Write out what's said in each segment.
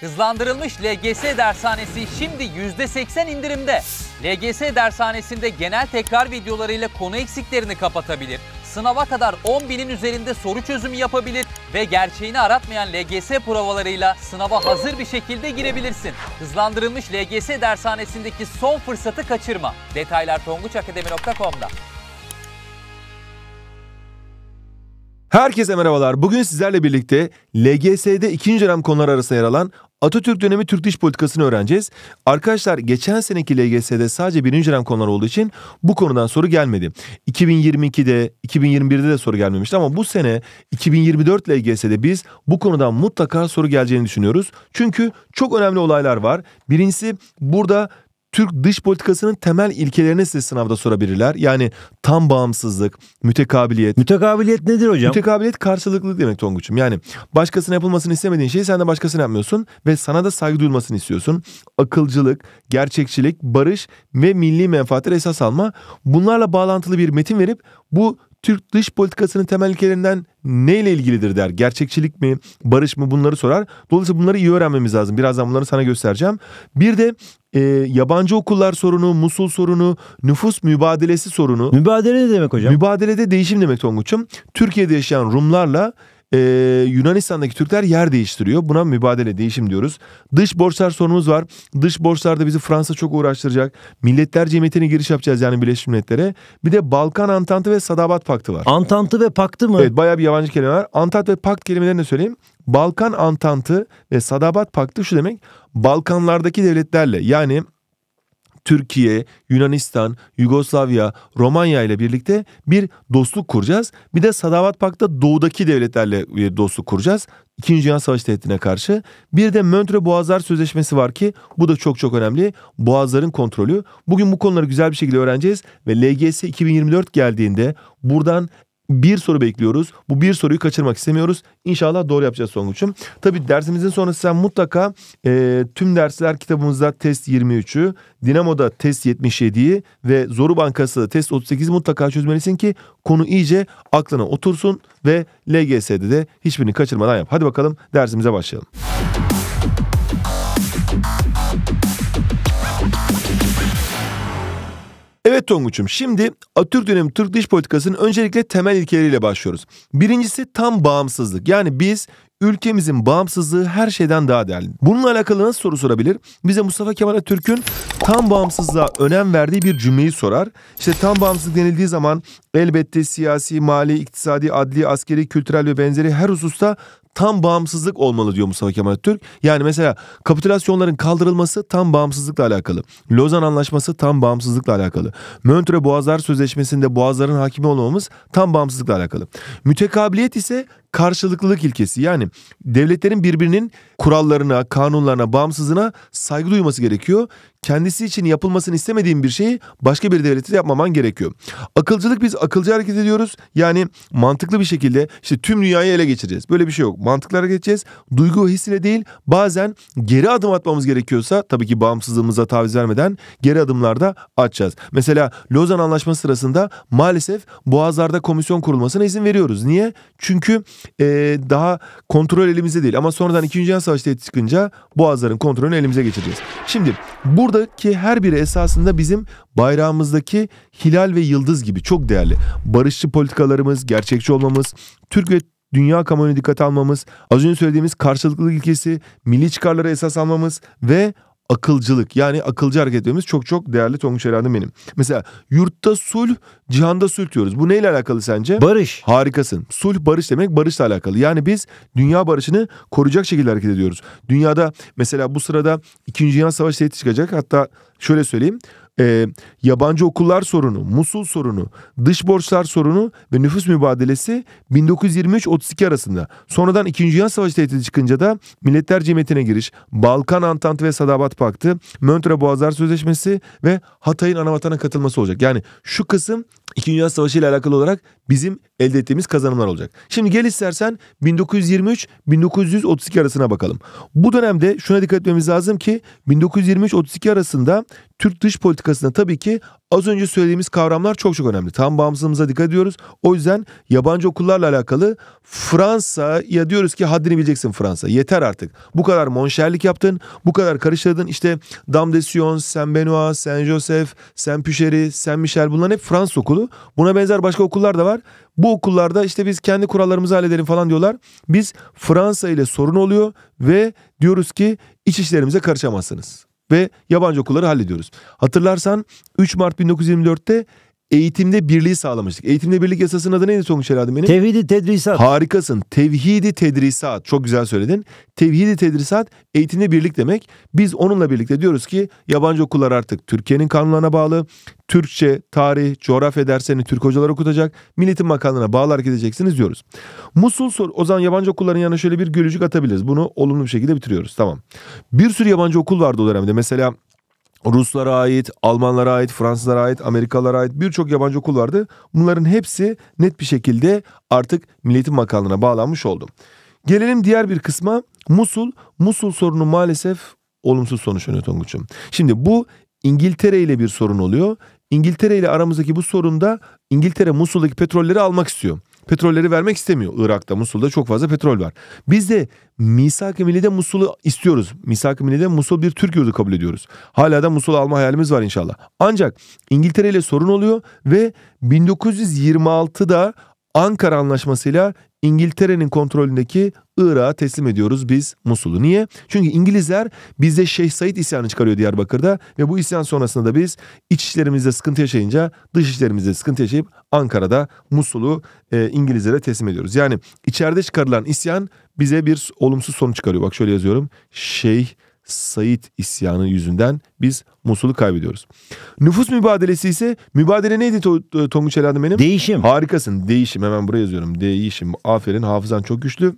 Hızlandırılmış LGS dershanesi şimdi %80 indirimde. LGS dershanesinde genel tekrar videolarıyla konu eksiklerini kapatabilir, sınava kadar 10 binin üzerinde soru çözümü yapabilir ve gerçeğini aratmayan LGS provalarıyla sınava hazır bir şekilde girebilirsin. Hızlandırılmış LGS dershanesindeki son fırsatı kaçırma. Detaylar tonguçakademi.com'da. Herkese merhabalar. Bugün sizlerle birlikte LGS'de ikinci dönem konular arasında yer alan Atatürk dönemi Türk dış politikasını öğreneceğiz. Arkadaşlar geçen seneki LGS'de sadece birinci dönem konular olduğu için bu konudan soru gelmedi. 2022'de, 2021'de de soru gelmemişti ama bu sene 2024 LGS'de biz bu konudan mutlaka soru geleceğini düşünüyoruz. Çünkü çok önemli olaylar var. Birincisi burada Türk dış politikasının temel ilkelerini size sınavda sorabilirler. Yani tam bağımsızlık, mütekabiliyet. Mütekabiliyet nedir hocam? Mütekabiliyet karşılıklı demek Tonguç'um. Yani başkasına yapılmasını istemediğin şeyi sen de başkasına yapmıyorsun ve sana da saygı duyulmasını istiyorsun. Akılcılık, gerçekçilik, barış ve milli menfaatleri esas alma. Bunlarla bağlantılı bir metin verip bu Türk dış politikasının temel ilkelerinden neyle ilgilidir der. Gerçekçilik mi, barış mı bunları sorar. Dolayısıyla bunları iyi öğrenmemiz lazım. Birazdan bunları sana göstereceğim. Bir de e, yabancı okullar sorunu, Musul sorunu, nüfus mübadelesi sorunu. Mübadele ne demek hocam? Mübadelede değişim demek Tonguç'um. Türkiye'de yaşayan Rumlarla e, Yunanistan'daki Türkler yer değiştiriyor. Buna mübadele değişim diyoruz. Dış borçlar sorunumuz var. Dış borçlarda bizi Fransa çok uğraştıracak. Milletler Cemiyeti'ne giriş yapacağız yani Birleşmiş Milletler'e. Bir de Balkan Antantı ve Sadabat Paktı var. Antantı ve Paktı mı? Evet bayağı bir yabancı kelime var. Antant ve Pakt kelimelerini söyleyeyim. Balkan Antantı ve Sadabat Paktı şu demek Balkanlardaki devletlerle yani Türkiye, Yunanistan, Yugoslavya, Romanya ile birlikte bir dostluk kuracağız. Bir de Sadavat Pak'ta doğudaki devletlerle bir dostluk kuracağız. İkinci Dünya Savaşı tehditine karşı. Bir de Montre Boğazlar Sözleşmesi var ki bu da çok çok önemli. Boğazların kontrolü. Bugün bu konuları güzel bir şekilde öğreneceğiz ve LGS 2024 geldiğinde buradan bir soru bekliyoruz. Bu bir soruyu kaçırmak istemiyoruz. İnşallah doğru yapacağız Songuç'um. Tabi dersimizin sonrası sen mutlaka e, tüm dersler kitabımızda test 23'ü, Dinamo'da test 77'yi ve Zoru Bankası test 38'i mutlaka çözmelisin ki konu iyice aklına otursun ve LGS'de de hiçbirini kaçırmadan yap. Hadi bakalım dersimize başlayalım. Evet Tonguç'um şimdi Atatürk dönemi Türk dış politikasının öncelikle temel ilkeleriyle başlıyoruz. Birincisi tam bağımsızlık. Yani biz ülkemizin bağımsızlığı her şeyden daha değerli. Bununla alakalı nasıl soru sorabilir? Bize Mustafa Kemal Atatürk'ün tam bağımsızlığa önem verdiği bir cümleyi sorar. İşte tam bağımsızlık denildiği zaman elbette siyasi, mali, iktisadi, adli, askeri, kültürel ve benzeri her hususta tam bağımsızlık olmalı diyor Mustafa Kemal Türk. Yani mesela kapitülasyonların kaldırılması tam bağımsızlıkla alakalı. Lozan Anlaşması tam bağımsızlıkla alakalı. Möntre Boğazlar Sözleşmesi'nde boğazların hakimi olmamız tam bağımsızlıkla alakalı. Mütekabiliyet ise karşılıklılık ilkesi. Yani devletlerin birbirinin kurallarına, kanunlarına, bağımsızlığına saygı duyması gerekiyor. Kendisi için yapılmasını istemediğim bir şeyi başka bir devlete de yapmaman gerekiyor. Akılcılık biz akılcı hareket ediyoruz. Yani mantıklı bir şekilde işte tüm dünyayı ele geçireceğiz. Böyle bir şey yok. Mantıklı hareket edeceğiz. Duygu hissine değil bazen geri adım atmamız gerekiyorsa tabii ki bağımsızlığımıza taviz vermeden geri adımlarda atacağız. Mesela Lozan Anlaşması sırasında maalesef boğazlarda komisyon kurulmasına izin veriyoruz. Niye? Çünkü e, daha kontrol elimizde değil. Ama sonradan 2. Dünya Savaşı tehdit çıkınca Boğazların kontrolünü elimize geçireceğiz. Şimdi buradaki her biri esasında bizim bayrağımızdaki hilal ve yıldız gibi çok değerli. Barışçı politikalarımız, gerçekçi olmamız, Türk ve dünya kamuoyunu dikkate almamız, az önce söylediğimiz karşılıklılık ilkesi, milli çıkarlara esas almamız ve akılcılık yani akılcı hareket etmemiz çok çok değerli Tonguç Eren'den benim. Mesela yurtta sulh, cihanda sulh diyoruz. Bu neyle alakalı sence? Barış. Harikasın. Sulh barış demek barışla alakalı. Yani biz dünya barışını koruyacak şekilde hareket ediyoruz. Dünyada mesela bu sırada 2. Dünya Savaşı tehdit çıkacak. Hatta şöyle söyleyeyim e, yabancı okullar sorunu, Musul sorunu, dış borçlar sorunu ve nüfus mübadelesi 1923-32 arasında. Sonradan 2. Dünya Savaşı tehdidi çıkınca da Milletler Cemiyeti'ne giriş, Balkan Antantı ve Sadabat Paktı, Möntre Boğazlar Sözleşmesi ve Hatay'ın anavatanına katılması olacak. Yani şu kısım İkinci Dünya Savaşı ile alakalı olarak bizim elde ettiğimiz kazanımlar olacak. Şimdi gel istersen 1923-1932 arasına bakalım. Bu dönemde şuna dikkat etmemiz lazım ki 1923-32 arasında Türk dış politikasında tabii ki Az önce söylediğimiz kavramlar çok çok önemli. Tam bağımsızlığımıza dikkat ediyoruz. O yüzden yabancı okullarla alakalı Fransa ya diyoruz ki haddini bileceksin Fransa. Yeter artık. Bu kadar monşerlik yaptın. Bu kadar karıştırdın. İşte Dam de Sion, Saint Benoît, Saint Joseph, Saint Pücheri, Saint Michel bunların hep Fransız okulu. Buna benzer başka okullar da var. Bu okullarda işte biz kendi kurallarımızı halledelim falan diyorlar. Biz Fransa ile sorun oluyor ve diyoruz ki iç işlerimize karışamazsınız ve yabancı okulları hallediyoruz. Hatırlarsan 3 Mart 1924'te eğitimde birliği sağlamıştık. Eğitimde birlik yasasının adı neydi sonuç herhalde benim? Tevhidi tedrisat. Harikasın. Tevhidi tedrisat. Çok güzel söyledin. Tevhidi tedrisat eğitimde birlik demek. Biz onunla birlikte diyoruz ki yabancı okullar artık Türkiye'nin kanunlarına bağlı. Türkçe, tarih, coğrafya derslerini Türk hocalar okutacak. Milletin makamlarına bağlı hareket edeceksiniz diyoruz. Musul sor. O zaman yabancı okulların yanına şöyle bir gülücük atabiliriz. Bunu olumlu bir şekilde bitiriyoruz. Tamam. Bir sürü yabancı okul vardı o dönemde. Mesela Ruslara ait, Almanlara ait, Fransızlara ait, Amerikalara ait birçok yabancı okul vardı. Bunların hepsi net bir şekilde artık Milliyetin Bakanlığı'na bağlanmış oldu. Gelelim diğer bir kısma. Musul, Musul sorunu maalesef olumsuz sonuçlanıyor Tonguç'um. Şimdi bu İngiltere ile bir sorun oluyor. İngiltere ile aramızdaki bu sorunda İngiltere Musul'daki petrolleri almak istiyor petrolleri vermek istemiyor. Irak'ta, Musul'da çok fazla petrol var. Biz de Misak-ı Milli'de Musul'u istiyoruz. Misak-ı Milli'de Musul bir Türk yurdu kabul ediyoruz. Hala da Musul alma hayalimiz var inşallah. Ancak İngiltere ile sorun oluyor ve 1926'da Ankara Anlaşması'yla İngiltere'nin kontrolündeki Irak'a teslim ediyoruz biz Musul'u. Niye? Çünkü İngilizler bizde Şeyh Said isyanı çıkarıyor Diyarbakır'da ve bu isyan sonrasında da biz iç işlerimizde sıkıntı yaşayınca dış işlerimizde sıkıntı yaşayıp Ankara'da Musul'u e, İngilizlere teslim ediyoruz. Yani içeride çıkarılan isyan bize bir olumsuz sonuç çıkarıyor. Bak şöyle yazıyorum. Şeyh Said isyanı yüzünden biz Musul'u kaybediyoruz. Nüfus mübadelesi ise mübadele neydi Tonguç Eladım benim? Değişim. Harikasın. Değişim. Hemen buraya yazıyorum. Değişim. Aferin hafızan çok güçlü.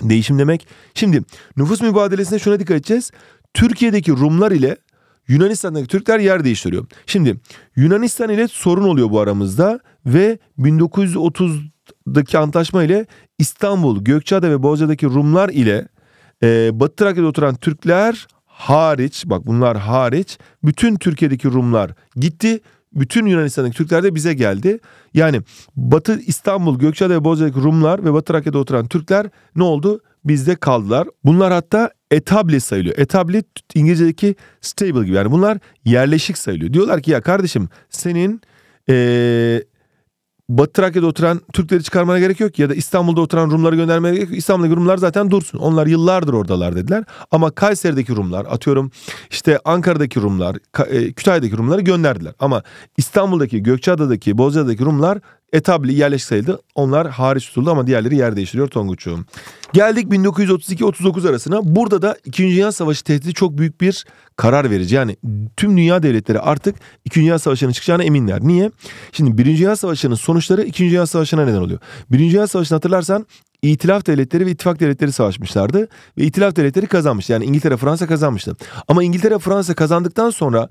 Değişim demek. Şimdi nüfus mübadelesine şuna dikkat edeceğiz. Türkiye'deki Rumlar ile Yunanistan'daki Türkler yer değiştiriyor. Şimdi Yunanistan ile sorun oluyor bu aramızda ve 1930'daki antlaşma ile İstanbul, Gökçeada ve Bozcaada'daki Rumlar ile e, Batı Trakya'da oturan Türkler hariç bak bunlar hariç bütün Türkiye'deki Rumlar gitti bütün Yunanistan'daki Türkler de bize geldi. Yani Batı İstanbul, Gökçeada ve Bozcaada'daki Rumlar ve Batı Trakya'da oturan Türkler ne oldu? Bizde kaldılar. Bunlar hatta etable sayılıyor. Etable İngilizce'deki stable gibi. Yani bunlar yerleşik sayılıyor. Diyorlar ki ya kardeşim senin ee, Batı Trakya'da oturan Türkleri çıkarmana gerek yok ya da İstanbul'da oturan Rumları göndermeye gerek yok. İstanbul'daki Rumlar zaten dursun. Onlar yıllardır oradalar dediler. Ama Kayseri'deki Rumlar atıyorum işte Ankara'daki Rumlar, e, Kütahya'daki Rumları gönderdiler. Ama İstanbul'daki, Gökçeada'daki, Bozcaada'daki Rumlar Etabli yerleşseydi onlar hariç tutuldu ama diğerleri yer değiştiriyor Tonguç'um. Geldik 1932-39 arasına. Burada da 2. Dünya Savaşı tehdidi çok büyük bir karar verici. Yani tüm dünya devletleri artık 2. Dünya Savaşı'nın çıkacağına eminler. Niye? Şimdi 1. Dünya Savaşı'nın sonuçları 2. Dünya Savaşı'na neden oluyor. 1. Dünya Savaşı'nı hatırlarsan İtilaf devletleri ve ittifak devletleri savaşmışlardı ve itilaf devletleri kazanmış. Yani İngiltere Fransa kazanmıştı. Ama İngiltere Fransa kazandıktan sonra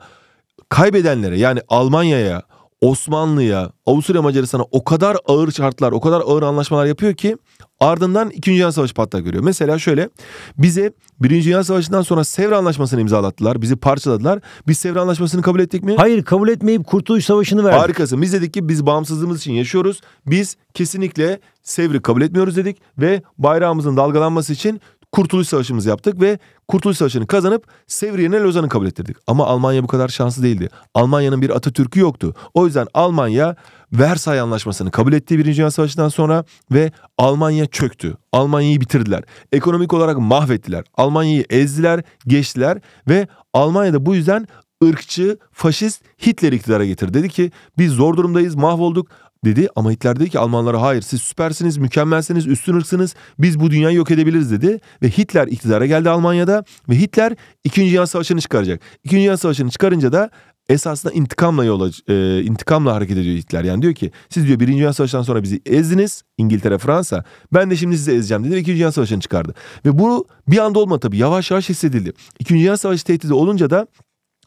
kaybedenlere yani Almanya'ya, Osmanlı'ya, Avusturya Macaristan'a o kadar ağır şartlar, o kadar ağır anlaşmalar yapıyor ki ardından 2. Dünya Savaşı patlak veriyor. Mesela şöyle bize 1. Dünya Savaşı'ndan sonra Sevr Anlaşması'nı imzalattılar. Bizi parçaladılar. Biz Sevr Anlaşması'nı kabul ettik mi? Hayır kabul etmeyip Kurtuluş Savaşı'nı verdik. Harikasın Biz dedik ki biz bağımsızlığımız için yaşıyoruz. Biz kesinlikle Sevr'i kabul etmiyoruz dedik ve bayrağımızın dalgalanması için Kurtuluş Savaşı'mızı yaptık ve Kurtuluş Savaşı'nı kazanıp Sevr yerine Lozan'ı kabul ettirdik. Ama Almanya bu kadar şanslı değildi. Almanya'nın bir Atatürk'ü yoktu. O yüzden Almanya Versay Anlaşması'nı kabul ettiği Birinci Dünya Savaşı'ndan sonra ve Almanya çöktü. Almanya'yı bitirdiler. Ekonomik olarak mahvettiler. Almanya'yı ezdiler, geçtiler ve Almanya'da bu yüzden ırkçı, faşist Hitler iktidara getir. Dedi ki biz zor durumdayız, mahvolduk dedi. Ama Hitler dedi ki Almanlara hayır siz süpersiniz, mükemmelsiniz, üstün ırksınız. Biz bu dünyayı yok edebiliriz dedi. Ve Hitler iktidara geldi Almanya'da ve Hitler 2. Dünya Savaşı'nı çıkaracak. 2. Dünya Savaşı'nı çıkarınca da esasında intikamla yola e, intikamla hareket ediyor Hitler. Yani diyor ki siz diyor Birinci Dünya Savaşı'ndan sonra bizi ezdiniz İngiltere, Fransa. Ben de şimdi sizi ezeceğim dedi ve İkinci Dünya Savaşı'nı çıkardı. Ve bu bir anda olma tabii yavaş yavaş hissedildi. İkinci Dünya Savaşı tehdidi olunca da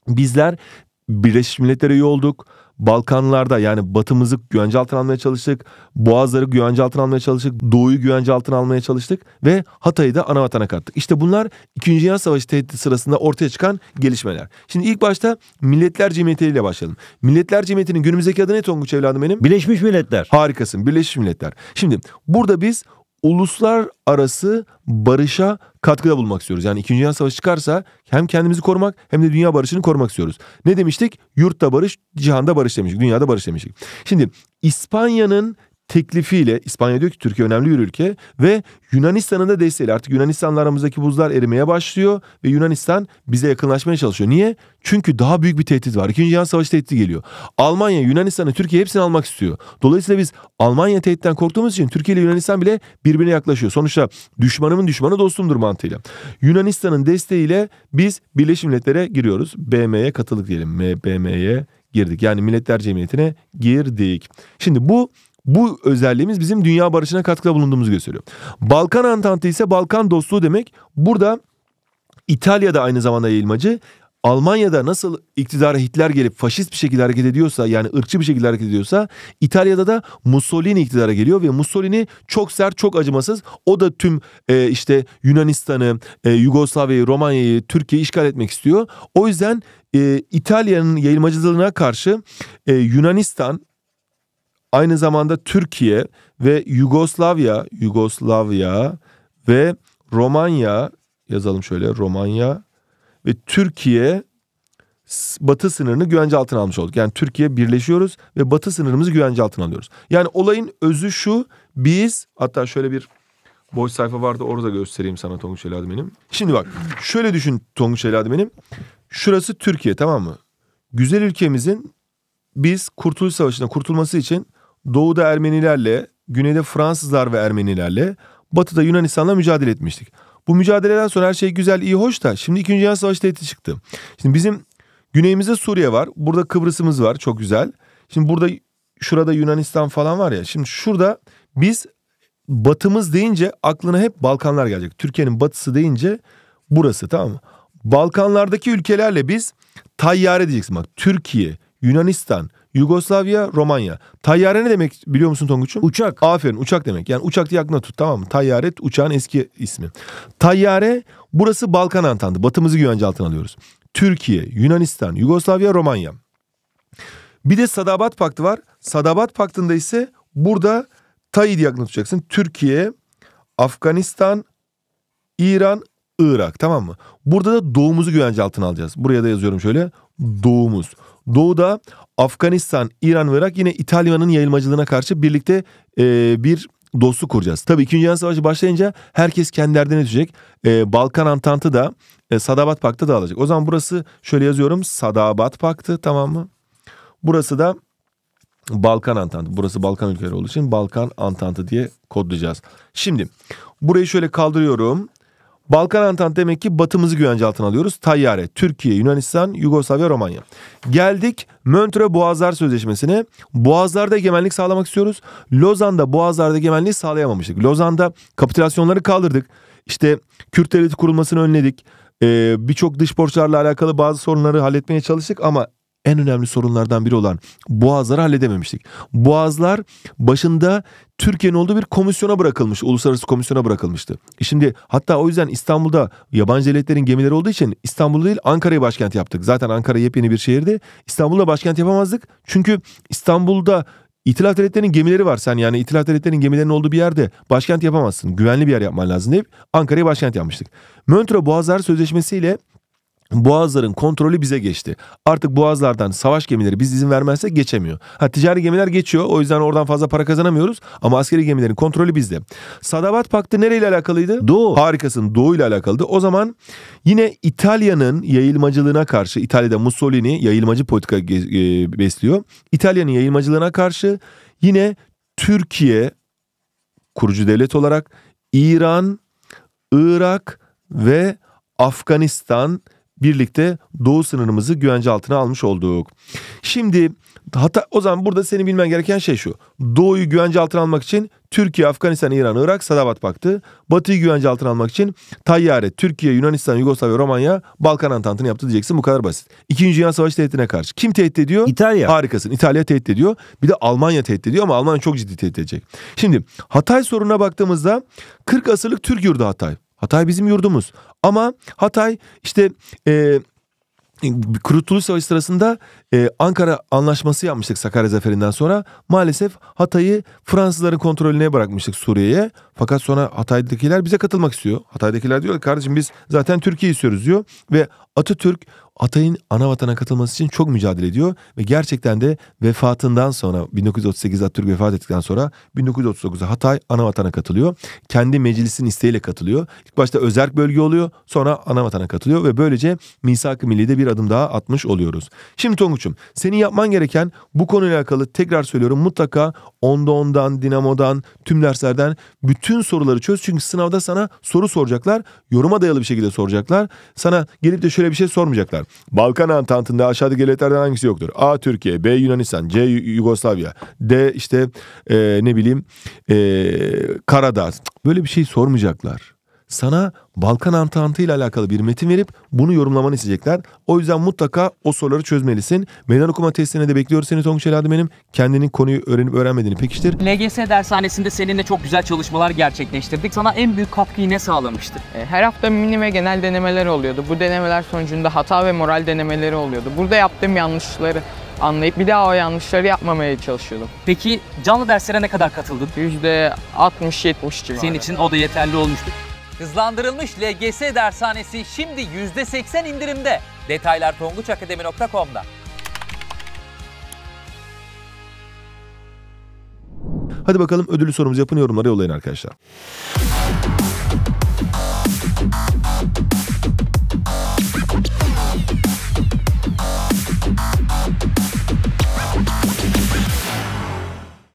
bizler Birleşmiş Milletler'e yolduk. olduk. Balkanlarda yani batımızı güvence altına almaya çalıştık. Boğazları güvence altına almaya çalıştık. Doğuyu güvence altına almaya çalıştık. Ve Hatay'ı da ana vatana kattık. İşte bunlar 2. Dünya Savaşı tehdidi sırasında ortaya çıkan gelişmeler. Şimdi ilk başta Milletler Cemiyeti ile başlayalım. Milletler Cemiyeti'nin günümüzdeki adı ne Tonguç evladım benim? Birleşmiş Milletler. Harikasın Birleşmiş Milletler. Şimdi burada biz uluslar arası barışa katkıda bulmak istiyoruz. Yani 2. Dünya Savaşı çıkarsa hem kendimizi korumak hem de dünya barışını korumak istiyoruz. Ne demiştik? Yurtta barış, cihanda barış demiştik, dünyada barış demiştik. Şimdi İspanya'nın teklifiyle İspanya diyor ki Türkiye önemli bir ülke ve Yunanistan'ın da desteğiyle artık Yunanistan'la aramızdaki buzlar erimeye başlıyor ve Yunanistan bize yakınlaşmaya çalışıyor. Niye? Çünkü daha büyük bir tehdit var. İkinci Dünya Savaşı tehdidi geliyor. Almanya, Yunanistan'ı, Türkiye hepsini almak istiyor. Dolayısıyla biz Almanya tehditten korktuğumuz için Türkiye ile Yunanistan bile birbirine yaklaşıyor. Sonuçta düşmanımın düşmanı dostumdur mantığıyla. Yunanistan'ın desteğiyle biz Birleşmiş Milletler'e giriyoruz. BM'ye katıldık diyelim. BM'ye girdik. Yani Milletler Cemiyeti'ne girdik. Şimdi bu bu özelliğimiz bizim dünya barışına katkıda bulunduğumuzu gösteriyor. Balkan Antantı ise Balkan dostluğu demek. Burada İtalya'da aynı zamanda yayılmacı. Almanya'da nasıl iktidara Hitler gelip faşist bir şekilde hareket ediyorsa yani ırkçı bir şekilde hareket ediyorsa İtalya'da da Mussolini iktidara geliyor ve Mussolini çok sert çok acımasız o da tüm e, işte Yunanistan'ı e, Yugoslavya'yı Romanya'yı Türkiye'yi işgal etmek istiyor. O yüzden e, İtalya'nın yayılmacılığına karşı e, Yunanistan aynı zamanda Türkiye ve Yugoslavya, Yugoslavya ve Romanya yazalım şöyle Romanya ve Türkiye batı sınırını güvence altına almış olduk. Yani Türkiye birleşiyoruz ve batı sınırımızı güvence altına alıyoruz. Yani olayın özü şu biz hatta şöyle bir boş sayfa vardı orada göstereyim sana Tonguç Eladı benim. Şimdi bak şöyle düşün Tonguç Eladı benim. Şurası Türkiye tamam mı? Güzel ülkemizin biz Kurtuluş Savaşı'nda kurtulması için doğuda Ermenilerle, güneyde Fransızlar ve Ermenilerle, batıda Yunanistan'la mücadele etmiştik. Bu mücadeleden sonra her şey güzel, iyi, hoş da şimdi 2. Dünya Savaşı tehdidi çıktı. Şimdi bizim güneyimizde Suriye var. Burada Kıbrıs'ımız var. Çok güzel. Şimdi burada şurada Yunanistan falan var ya. Şimdi şurada biz batımız deyince aklına hep Balkanlar gelecek. Türkiye'nin batısı deyince burası tamam mı? Balkanlardaki ülkelerle biz tayyare diyeceksin bak. Türkiye, Yunanistan, Yugoslavya, Romanya. Tayyare ne demek biliyor musun Tonguç'um? Uçak. Aferin uçak demek. Yani uçak diye aklına tut tamam mı? Tayyare uçağın eski ismi. Tayyare burası Balkan Antandı. Batımızı güvence altına alıyoruz. Türkiye, Yunanistan, Yugoslavya, Romanya. Bir de Sadabat Paktı var. Sadabat Paktı'nda ise burada Tayyi diye aklına tutacaksın. Türkiye, Afganistan, İran, Irak tamam mı? Burada da doğumuzu güvence altına alacağız. Buraya da yazıyorum şöyle. Doğumuz. Doğuda Afganistan, İran ve Irak yine İtalya'nın yayılmacılığına karşı birlikte e, bir dostluk kuracağız. Tabii 2. Dünya Savaşı başlayınca herkes kendi derdine düşecek. Ee, Balkan Antantı da e, Sadabat Paktı dağılacak. O zaman burası şöyle yazıyorum. Sadabat Paktı tamam mı? Burası da Balkan Antantı. Burası Balkan ülkeleri olduğu için Balkan Antantı diye kodlayacağız. Şimdi burayı şöyle kaldırıyorum. Balkan antant demek ki batımızı güvence altına alıyoruz. Tayyare, Türkiye, Yunanistan, Yugoslavya, Romanya. Geldik Möntr'e Boğazlar Sözleşmesi'ne. Boğazlarda egemenlik sağlamak istiyoruz. Lozan'da Boğazlarda egemenliği sağlayamamıştık. Lozan'da kapitülasyonları kaldırdık. İşte Kürt devleti kurulmasını önledik. Ee, Birçok dış borçlarla alakalı bazı sorunları halletmeye çalıştık ama en önemli sorunlardan biri olan boğazları halledememiştik. Boğazlar başında Türkiye'nin olduğu bir komisyona bırakılmış, uluslararası komisyona bırakılmıştı. Şimdi hatta o yüzden İstanbul'da yabancı devletlerin gemileri olduğu için İstanbul'u değil Ankara'yı başkent yaptık. Zaten Ankara yepyeni bir şehirdi. İstanbul'da başkent yapamazdık. Çünkü İstanbul'da İtilaf devletlerinin gemileri var sen yani İtilaf devletlerinin gemilerinin olduğu bir yerde başkent yapamazsın. Güvenli bir yer yapman lazım deyip Ankara'yı başkent yapmıştık. Möntra Boğazlar Sözleşmesi ile Boğazların kontrolü bize geçti. Artık boğazlardan savaş gemileri biz izin vermezsek geçemiyor. Ha ticari gemiler geçiyor. O yüzden oradan fazla para kazanamıyoruz. Ama askeri gemilerin kontrolü bizde. Sadabat Paktı nereyle alakalıydı? Doğu. Harikasın Doğu ile alakalıydı. O zaman yine İtalya'nın yayılmacılığına karşı İtalya'da Mussolini yayılmacı politika e, besliyor. İtalya'nın yayılmacılığına karşı yine Türkiye kurucu devlet olarak İran, Irak ve Afganistan birlikte doğu sınırımızı güvence altına almış olduk. Şimdi hatta o zaman burada senin bilmen gereken şey şu. Doğuyu güvence altına almak için Türkiye, Afganistan, İran, Irak, sadavat baktı. Batı'yı güvence altına almak için Tayyare, Türkiye, Yunanistan, Yugoslavya, Romanya, Balkan Antantı'nı yaptı diyeceksin. Bu kadar basit. İkinci Dünya Savaşı tehditine karşı. Kim tehdit ediyor? İtalya. Harikasın. İtalya tehdit ediyor. Bir de Almanya tehdit ediyor ama Almanya çok ciddi tehdit edecek. Şimdi Hatay sorununa baktığımızda 40 asırlık Türk yurdu Hatay. Hatay bizim yurdumuz. Ama Hatay işte e, Kurutuluş Savaşı sırasında e, Ankara anlaşması yapmıştık Sakarya Zaferi'nden sonra. Maalesef Hatay'ı Fransızların kontrolüne bırakmıştık Suriye'ye. Fakat sonra Hatay'dakiler bize katılmak istiyor. Hatay'dakiler diyor kardeşim biz zaten Türkiye istiyoruz diyor. Ve Atatürk Atay'ın ana vatana katılması için çok mücadele ediyor ve gerçekten de vefatından sonra 1938 Atatürk vefat ettikten sonra 1939'da Hatay ana vatana katılıyor. Kendi meclisin isteğiyle katılıyor. İlk başta özerk bölge oluyor sonra ana vatana katılıyor ve böylece misak-ı millide bir adım daha atmış oluyoruz. Şimdi Tonguç'um senin yapman gereken bu konuyla alakalı tekrar söylüyorum mutlaka onda ondan, dinamodan, tüm derslerden bütün soruları çöz. Çünkü sınavda sana soru soracaklar. Yoruma dayalı bir şekilde soracaklar. Sana gelip de şöyle Dolayısıyla bir şey sormayacaklar. Balkan Antantı'nda aşağıdaki devletlerden hangisi yoktur? A. Türkiye, B. Yunanistan, C. Yugoslavya, D. işte e, ne bileyim e, Karadağ. Böyle bir şey sormayacaklar sana Balkan Antantı ile alakalı bir metin verip bunu yorumlamanı isteyecekler. O yüzden mutlaka o soruları çözmelisin. Meydan okuma testine de bekliyoruz seni Tonguç Elade benim. Kendinin konuyu öğrenip öğrenmediğini pekiştir. LGS dershanesinde seninle çok güzel çalışmalar gerçekleştirdik. Sana en büyük katkıyı ne sağlamıştı? E, her hafta mini ve genel denemeler oluyordu. Bu denemeler sonucunda hata ve moral denemeleri oluyordu. Burada yaptığım yanlışları anlayıp bir daha o yanlışları yapmamaya çalışıyordum. Peki canlı derslere ne kadar katıldın? %60-70 civarı. Senin için o da yeterli olmuştu. Hızlandırılmış LGS dershanesi şimdi %80 indirimde. Detaylar tonguçakademi.com'da. Hadi bakalım ödülü sorumuzu yapın yorumlara yollayın arkadaşlar.